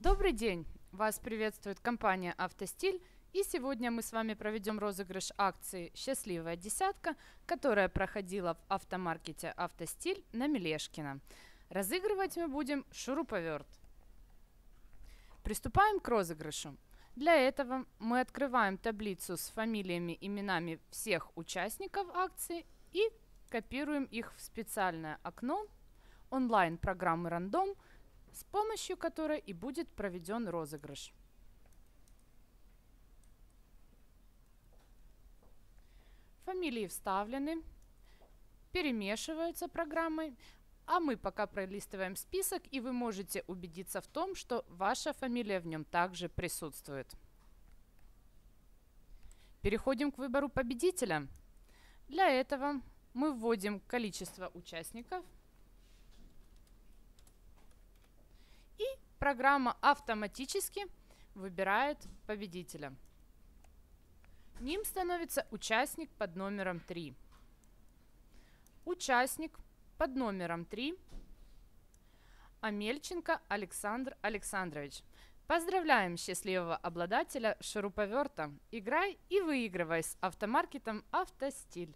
Добрый день! Вас приветствует компания «Автостиль» и сегодня мы с вами проведем розыгрыш акции «Счастливая десятка», которая проходила в автомаркете «Автостиль» на Мелешкина. Разыгрывать мы будем шуруповерт. Приступаем к розыгрышу. Для этого мы открываем таблицу с фамилиями, именами всех участников акции и копируем их в специальное окно онлайн-программы «Рандом», с помощью которой и будет проведен розыгрыш. Фамилии вставлены, перемешиваются программой, а мы пока пролистываем список, и вы можете убедиться в том, что ваша фамилия в нем также присутствует. Переходим к выбору победителя. Для этого мы вводим количество участников – программа автоматически выбирает победителя. Ним становится участник под номером 3. Участник под номером 3 Амельченко Александр Александрович. Поздравляем счастливого обладателя шуруповерта. Играй и выигрывай с автомаркетом «Автостиль».